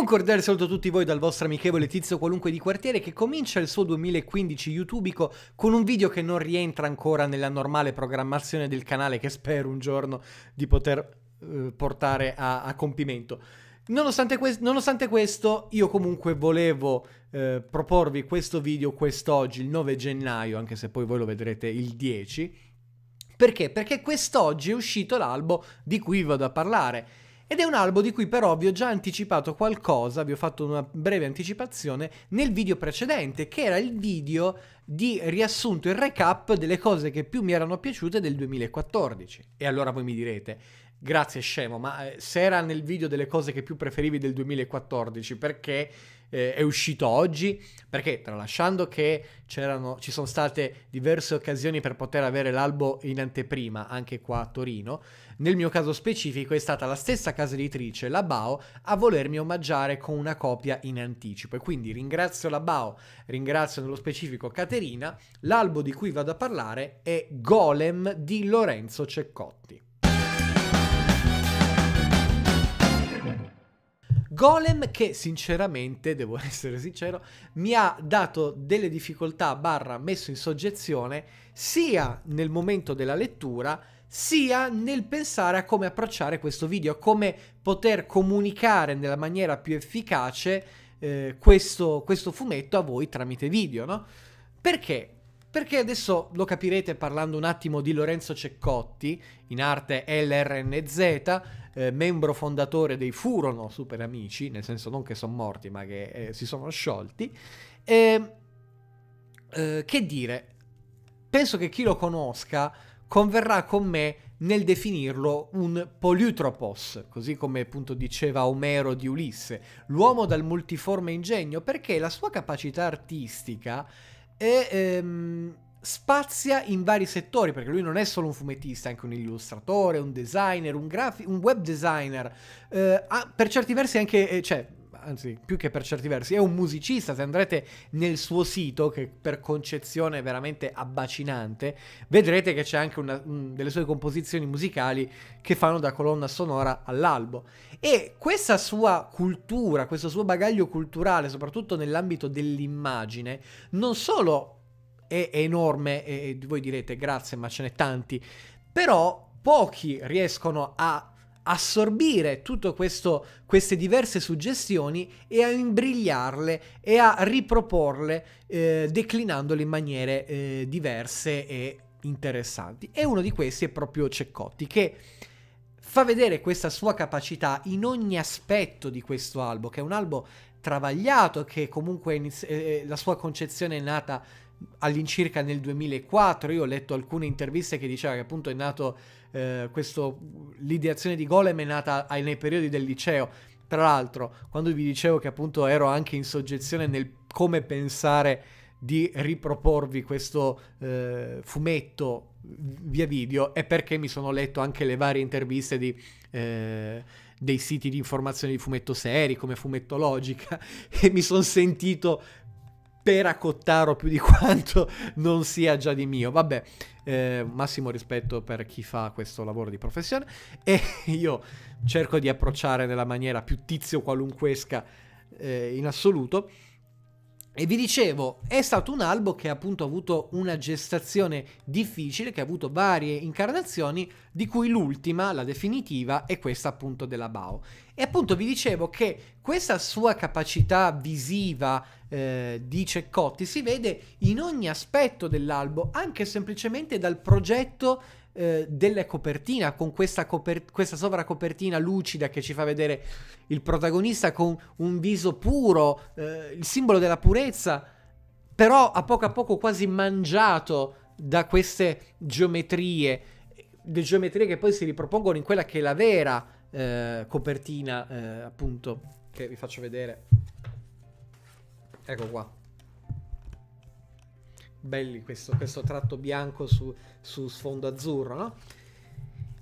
Un cordiale saluto a tutti voi dal vostro amichevole tizio qualunque di quartiere che comincia il suo 2015 youtubico con un video che non rientra ancora nella normale programmazione del canale che spero un giorno di poter eh, portare a, a compimento. Nonostante, que- nonostante, questo, io comunque volevo eh, proporvi questo video quest'oggi, il 9 gennaio, anche se poi voi lo vedrete il 10. Perché? Perché quest'oggi è uscito l'albo di cui vado a parlare. Ed è un albo di cui però vi ho già anticipato qualcosa, vi ho fatto una breve anticipazione nel video precedente, che era il video di riassunto, il recap delle cose che più mi erano piaciute del 2014. E allora voi mi direte, grazie scemo, ma eh, se era nel video delle cose che più preferivi del 2014, perché eh, è uscito oggi, perché tralasciando che ci sono state diverse occasioni per poter avere l'albo in anteprima anche qua a Torino, nel mio caso specifico è stata la stessa casa editrice, la Bao, a volermi omaggiare con una copia in anticipo. E quindi ringrazio la Bao, ringrazio nello specifico Caterina, l'albo di cui vado a parlare è Golem di Lorenzo Ceccotti. Golem che sinceramente, devo essere sincero, mi ha dato delle difficoltà barra messo in soggezione sia nel momento della lettura sia nel pensare a come approcciare questo video, come poter comunicare nella maniera più efficace eh, questo, questo fumetto a voi tramite video, no? Perché perché adesso lo capirete parlando un attimo di Lorenzo Ceccotti, in arte LRNZ, eh, membro fondatore dei Furono Super Amici, nel senso non che sono morti, ma che eh, si sono sciolti. E, eh, che dire, penso che chi lo conosca converrà con me nel definirlo un poliutropos, così come appunto diceva Omero di Ulisse, l'uomo dal multiforme ingegno, perché la sua capacità artistica e ehm, spazia in vari settori, perché lui non è solo un fumettista, è anche un illustratore, un designer, un, un web designer, eh, per certi versi anche, eh, cioè, anzi più che per certi versi, è un musicista, se andrete nel suo sito, che per concezione è veramente abbacinante, vedrete che c'è anche una, mh, delle sue composizioni musicali che fanno da colonna sonora all'albo. E questa sua cultura, questo suo bagaglio culturale, soprattutto nell'ambito dell'immagine, non solo è enorme e voi direte grazie ma ce n'è tanti, però pochi riescono a assorbire tutte queste diverse suggestioni e a imbrigliarle e a riproporle eh, declinandole in maniere eh, diverse e interessanti. E uno di questi è proprio Ceccotti che fa vedere questa sua capacità in ogni aspetto di questo albo, che è un albo travagliato, che comunque iniz- eh, eh, la sua concezione è nata all'incirca nel 2004. Io ho letto alcune interviste che diceva che appunto è nato eh, questo, l'ideazione di Golem è nata ai, nei periodi del liceo. Tra l'altro, quando vi dicevo che appunto ero anche in soggezione nel come pensare di riproporvi questo eh, fumetto via video, è perché mi sono letto anche le varie interviste di... Eh, dei siti di informazione di fumetto seri come Fumettologica e mi sono sentito peracottaro più di quanto non sia già di mio. Vabbè, eh, massimo rispetto per chi fa questo lavoro di professione e io cerco di approcciare nella maniera più tizio qualunquesca eh, in assoluto. E vi dicevo, è stato un albo che appunto ha avuto una gestazione difficile, che ha avuto varie incarnazioni, di cui l'ultima, la definitiva, è questa appunto della Bao. E appunto vi dicevo che questa sua capacità visiva eh, di Ceccotti si vede in ogni aspetto dell'albo, anche semplicemente dal progetto eh, delle copertine, con questa, coper- questa sovracopertina lucida che ci fa vedere il protagonista con un viso puro, eh, il simbolo della purezza, però a poco a poco quasi mangiato da queste geometrie, le geometrie che poi si ripropongono in quella che è la vera eh, copertina, eh, appunto, che vi faccio vedere. Ecco qua belli questo, questo tratto bianco su, su sfondo azzurro, no?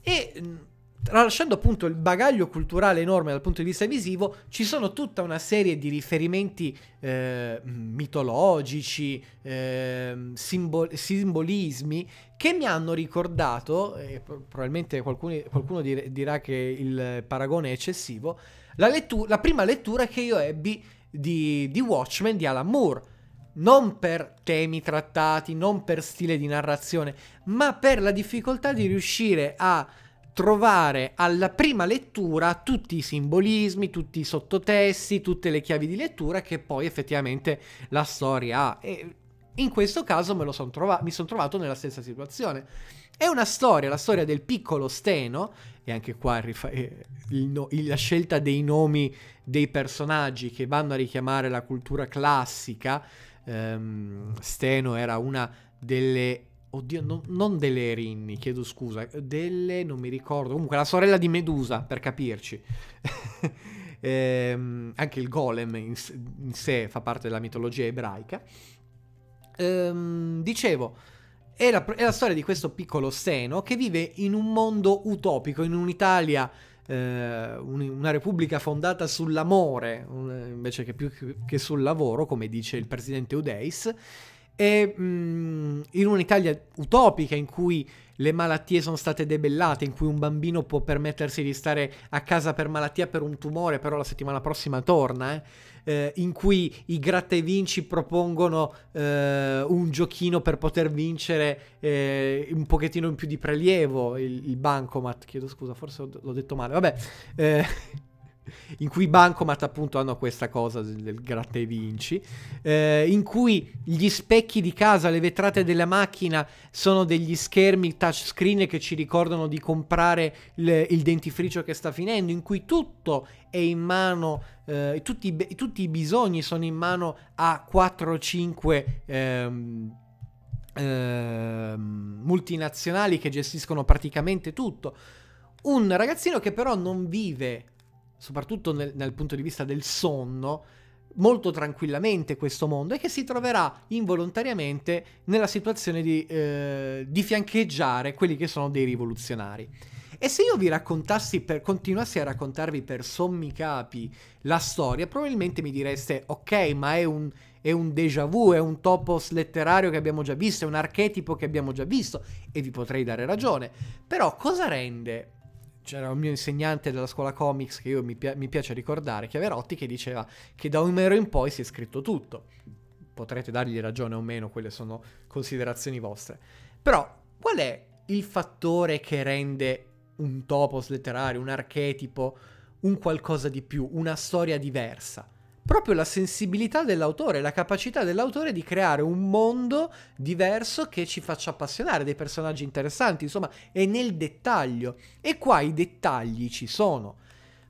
E mm, tralasciando appunto il bagaglio culturale enorme dal punto di vista visivo, ci sono tutta una serie di riferimenti eh, mm, mitologici, eh, simbol- simbolismi che mi hanno ricordato, e probabilmente qualcuno, qualcuno dirà che il paragone è eccessivo, la, lettu- la prima lettura che io ebbi di, di Watchmen di Alan Moore non per temi trattati, non per stile di narrazione, ma per la difficoltà di riuscire a trovare alla prima lettura tutti i simbolismi, tutti i sottotesti, tutte le chiavi di lettura che poi effettivamente la storia ha. E in questo caso son trova- mi sono trovato nella stessa situazione. È una storia, la storia del piccolo Steno, e anche qua rifa- eh, no, la scelta dei nomi dei personaggi che vanno a richiamare la cultura classica. Um, Steno era una delle Oddio, no, non delle Erinni, chiedo scusa, delle, non mi ricordo, comunque la sorella di Medusa, per capirci. ehm, anche il golem in, in, sé fa parte della mitologia ebraica. Ehm, dicevo, è la, è la, storia di questo piccolo Seno che vive in un mondo utopico, in un'Italia, eh, una repubblica fondata sull'amore invece che più che sul lavoro, come dice il presidente Udeis e mh, mm, in un'Italia utopica in cui le malattie sono state debellate, in cui un bambino può permettersi di stare a casa per malattia per un tumore, però la settimana prossima torna, eh? Eh, in cui i gratta e vinci propongono eh, un giochino per poter vincere eh, un pochettino in più di prelievo, il, il bancomat, chiedo scusa, forse l'ho detto male, vabbè. Eh. in cui i Bancomat appunto hanno questa cosa del gratta e vinci, eh, in cui gli specchi di casa, le vetrate della macchina sono degli schermi touchscreen che ci ricordano di comprare il, il dentifricio che sta finendo, in cui tutto è in mano, eh, tutti, tutti, i bisogni sono in mano a 4 o 5... Ehm, eh, multinazionali che gestiscono praticamente tutto. Un ragazzino che però non vive soprattutto nel, dal punto di vista del sonno, molto tranquillamente questo mondo e che si troverà involontariamente nella situazione di, eh, di fiancheggiare quelli che sono dei rivoluzionari. E se io vi raccontassi, per, continuassi a raccontarvi per sommi capi la storia, probabilmente mi direste, ok, ma è un, è un déjà vu, è un topos letterario che abbiamo già visto, è un archetipo che abbiamo già visto, e vi potrei dare ragione. Però cosa rende c'era un mio insegnante della scuola comics che io mi, pi- mi piace ricordare, Chiaverotti, che diceva che da un numero in poi si è scritto tutto. Potrete dargli ragione o meno, quelle sono considerazioni vostre. Però qual è il fattore che rende un topos letterario, un archetipo, un qualcosa di più, una storia diversa? proprio la sensibilità dell'autore, la capacità dell'autore di creare un mondo diverso che ci faccia appassionare, dei personaggi interessanti, insomma, è nel dettaglio. E qua i dettagli ci sono.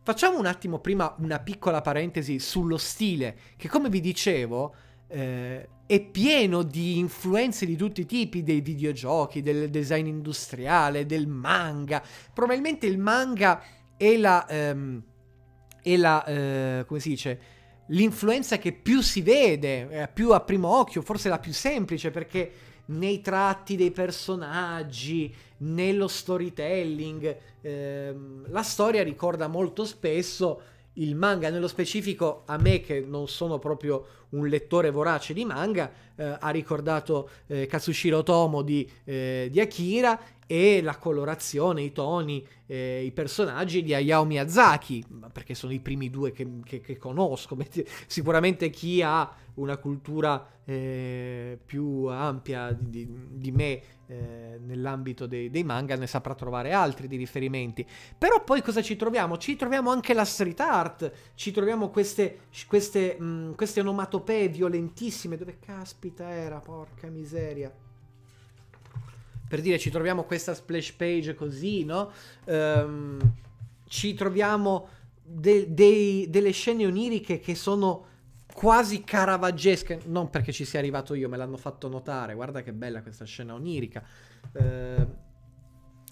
Facciamo un attimo prima una piccola parentesi sullo stile, che come vi dicevo eh, è pieno di influenze di tutti i tipi, dei videogiochi, del design industriale, del manga. Probabilmente il manga è la... Ehm, è la... Eh, come si dice? l'influenza che più si vede, eh, più a primo occhio, forse la più semplice perché nei tratti dei personaggi, nello storytelling, ehm, la storia ricorda molto spesso il manga, nello specifico a me che non sono proprio un lettore vorace di manga, eh, ha ricordato eh, Katsushiro Tomo di, eh, di, Akira e la colorazione, i toni, eh, i personaggi di Hayao Miyazaki, perché sono i primi due che, che, che conosco. Sicuramente chi ha una cultura eh, più ampia di, di me eh, nell'ambito dei, dei, manga ne saprà trovare altri di riferimenti. Però poi cosa ci troviamo? Ci troviamo anche la street art, ci troviamo queste, queste, mh, mm, queste onomatopee onomatopee violentissime. Dove caspita era? Porca miseria. Per dire, ci troviamo questa splash page così, no? Ehm, ci troviamo de- dei, delle scene oniriche che sono quasi caravaggesche. Non perché ci sia arrivato io, me l'hanno fatto notare. Guarda che bella questa scena onirica. Ehm,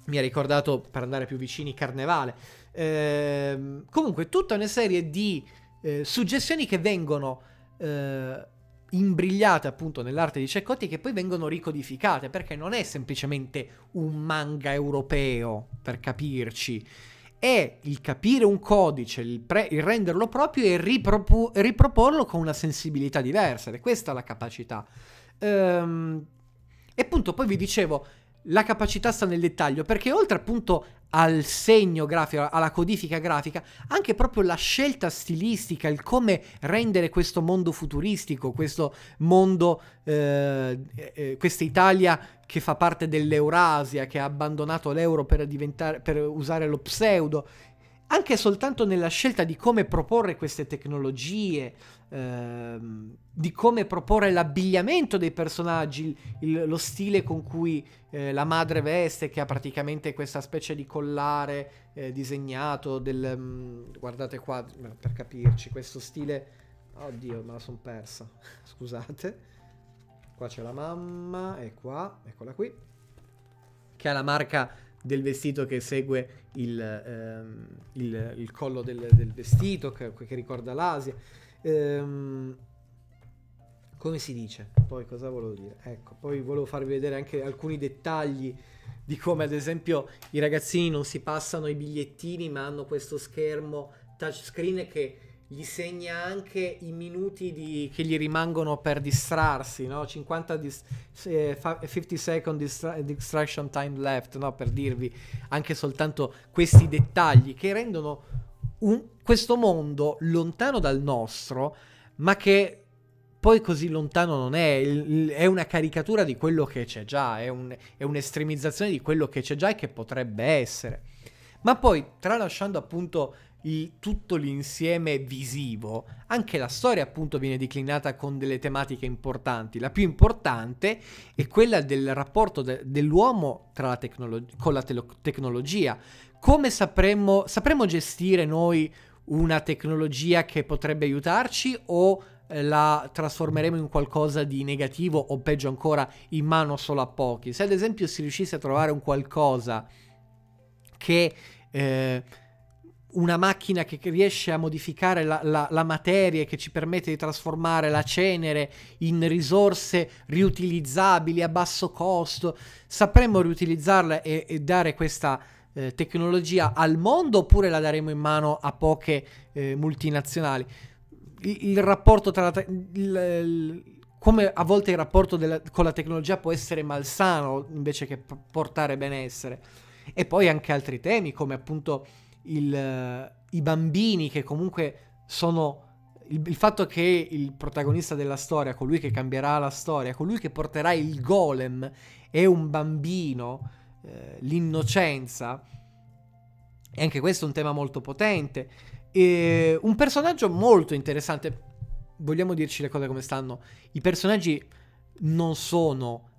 mi ha ricordato, per andare più vicini, Carnevale. Ehm, comunque, tutta una serie di eh, suggestioni che vengono eh, imbrigliate appunto nell'arte di Cecotti che poi vengono ricodificate perché non è semplicemente un manga europeo, per capirci. È il capire un codice, il, pre- il renderlo proprio e ripropo- riproporlo con una sensibilità diversa ed è questa la capacità. Ehm, e appunto poi vi dicevo, la capacità sta nel dettaglio perché oltre appunto al segno grafico, alla codifica grafica, anche proprio la scelta stilistica, il come rendere questo mondo futuristico, questo mondo, eh, eh, eh questa Italia che fa parte dell'Eurasia, che ha abbandonato l'euro per, per usare lo pseudo, anche soltanto nella scelta di come proporre queste tecnologie, ehm, di come proporre l'abbigliamento dei personaggi, il, lo stile con cui eh, la madre veste, che ha praticamente questa specie di collare eh, disegnato del... Mh, mm, guardate qua, per capirci, questo stile... Oddio, me la sono persa, scusate. Qua c'è la mamma, e qua, eccola qui, che ha la marca del vestito che segue il, ehm, il, il collo del, del vestito che, che, ricorda l'Asia. Ehm, come si dice? Poi cosa volevo dire? Ecco, poi volevo farvi vedere anche alcuni dettagli di come ad esempio i ragazzini non si passano i bigliettini ma hanno questo schermo touchscreen che gli segna anche i minuti di... che gli rimangono per distrarsi, no? 50, dis... 50 second distra... distraction time left, no? Per dirvi anche soltanto questi dettagli che rendono un... questo mondo lontano dal nostro, ma che poi così lontano non è, è una caricatura di quello che c'è già, è, un... è un'estremizzazione di quello che c'è già e che potrebbe essere. Ma poi, tralasciando appunto il, tutto l'insieme visivo, anche la storia appunto viene declinata con delle tematiche importanti. La più importante è quella del rapporto de- dell'uomo la tecnolo- con la te- tecnologia. Come sapremmo, sapremmo gestire noi una tecnologia che potrebbe aiutarci o eh, la trasformeremo in qualcosa di negativo o peggio ancora in mano solo a pochi. Se ad esempio si riuscisse a trovare un qualcosa che eh, una macchina che riesce a modificare la, la, la, materia e che ci permette di trasformare la cenere in risorse riutilizzabili a basso costo, sapremmo riutilizzarla e, e dare questa eh, tecnologia al mondo oppure la daremo in mano a poche eh, multinazionali? Il, il, rapporto tra la... Te- il, il, come a volte il rapporto della, con la tecnologia può essere malsano invece che p- portare benessere. E poi anche altri temi come appunto il, eh, i bambini che comunque sono... Il, il, fatto che il protagonista della storia, colui che cambierà la storia, colui che porterà il golem, è un bambino, eh, l'innocenza, e anche questo è un tema molto potente. E un personaggio molto interessante. Vogliamo dirci le cose come stanno. I personaggi non sono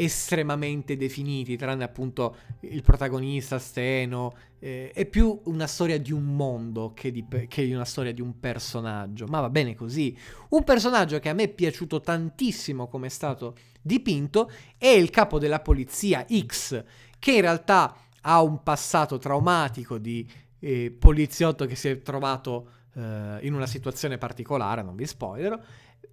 estremamente definiti, tranne appunto il protagonista, Steno, eh, è più una storia di un mondo che di, che di una storia di un personaggio, ma va bene così. Un personaggio che a me è piaciuto tantissimo come è stato dipinto è il capo della polizia X, che in realtà ha un passato traumatico di eh, poliziotto che si è trovato eh, in una situazione particolare, non vi spoilerò,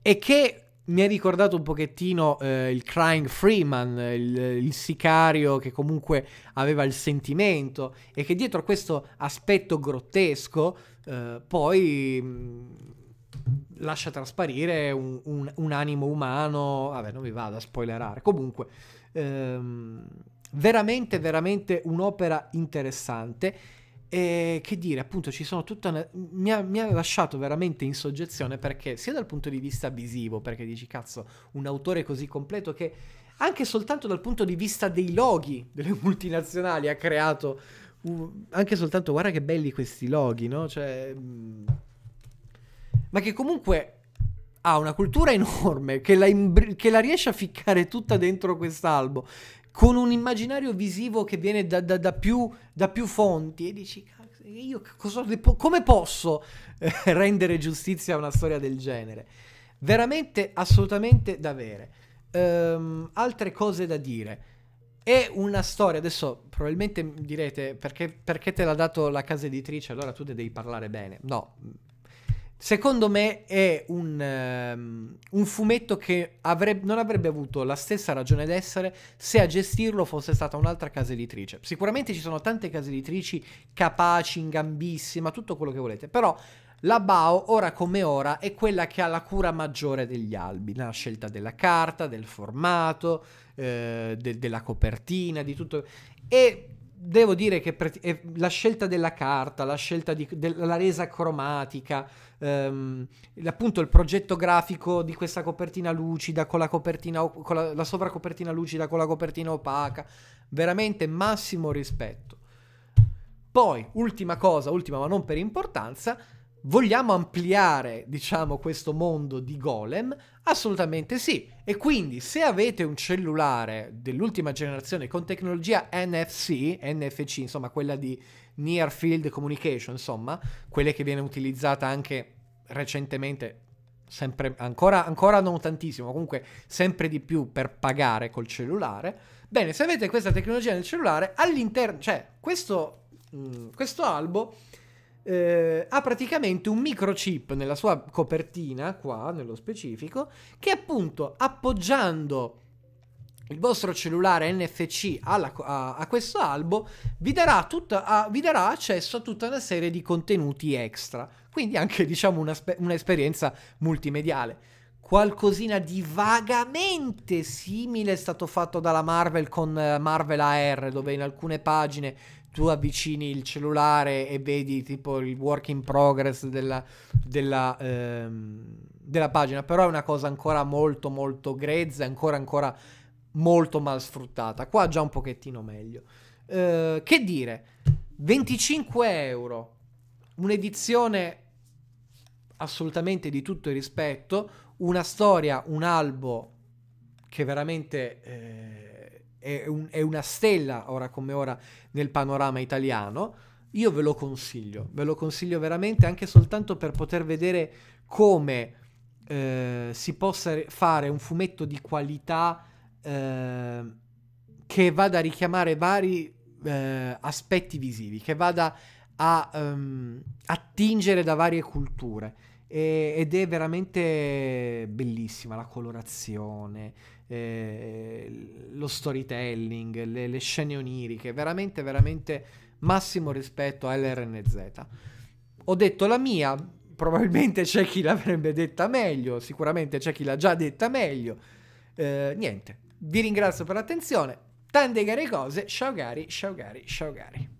e che mi ha ricordato un pochettino eh, il Crying Freeman, il, il, sicario che comunque aveva il sentimento e che dietro a questo aspetto grottesco eh, poi mm, lascia trasparire un, un, un, animo umano. Vabbè, non vi vado a spoilerare. Comunque, ehm, veramente, veramente un'opera interessante e che dire, appunto, ci sono tutta una... mi, ha, mi ha lasciato veramente in soggezione perché sia dal punto di vista visivo, perché dici cazzo, un autore così completo che anche soltanto dal punto di vista dei loghi delle multinazionali ha creato uh, anche soltanto guarda che belli questi loghi, no? Cioè mm, ma che comunque ha una cultura enorme che la, imbri- che la riesce a ficcare tutta dentro quest'albo con un immaginario visivo che viene da, da, da, più, da più, fonti e dici, io cosa, come posso eh, rendere giustizia a una storia del genere? Veramente, assolutamente da avere. Um, altre cose da dire. È una storia, adesso probabilmente direte perché, perché te l'ha dato la casa editrice, allora tu ne devi parlare bene. No, Secondo me è un, um, un fumetto che avreb- non avrebbe avuto la stessa ragione d'essere se a gestirlo fosse stata un'altra casa editrice. Sicuramente ci sono tante case editrici capaci, in gambissima, tutto quello che volete, però la Bao, ora come ora, è quella che ha la cura maggiore degli albi, la scelta della carta, del formato, eh, de- della copertina, di tutto. E devo dire che pre- la scelta della carta, la scelta della resa cromatica, ehm, appunto il progetto grafico di questa copertina lucida con la copertina con la, la sovracopertina lucida con la copertina opaca, veramente massimo rispetto. Poi, ultima cosa, ultima ma non per importanza, Vogliamo ampliare, diciamo, questo mondo di golem? Assolutamente sì. E quindi se avete un cellulare dell'ultima generazione con tecnologia NFC, NFC, insomma, quella di Near Field Communication, insomma, quelle che viene utilizzata anche recentemente, sempre, ancora, ancora non tantissimo, comunque sempre di più per pagare col cellulare. Bene, se avete questa tecnologia nel cellulare, all'interno, cioè, questo, mh, mm, questo albo eh, ha praticamente un microchip nella sua copertina, qua nello specifico, che appunto appoggiando il vostro cellulare NFC alla, a, a, questo albo vi darà, tutta, a, vi darà, accesso a tutta una serie di contenuti extra, quindi anche diciamo una, un'esperienza multimediale. Qualcosina di vagamente simile è stato fatto dalla Marvel con eh, Marvel AR, dove in alcune pagine tu avvicini il cellulare e vedi tipo il work in progress della, della, ehm, della pagina, però è una cosa ancora molto molto grezza, ancora ancora molto mal sfruttata. Qua già un pochettino meglio. Eh, che dire, 25 euro, un'edizione assolutamente di tutto il rispetto, una storia, un albo che veramente... Eh, è, un, è una stella ora come ora nel panorama italiano. Io ve lo consiglio, ve lo consiglio veramente anche soltanto per poter vedere come eh, si possa fare un fumetto di qualità eh, che vada a richiamare vari eh, aspetti visivi, che vada a um, attingere da varie culture. E, ed è veramente bellissima la colorazione, eh, lo storytelling, le, le, scene oniriche, veramente, veramente massimo rispetto a LRNZ. Ho detto la mia, probabilmente c'è chi l'avrebbe detta meglio, sicuramente c'è chi l'ha già detta meglio. Eh, niente, vi ringrazio per l'attenzione, tante care cose, ciao cari, ciao cari, ciao cari.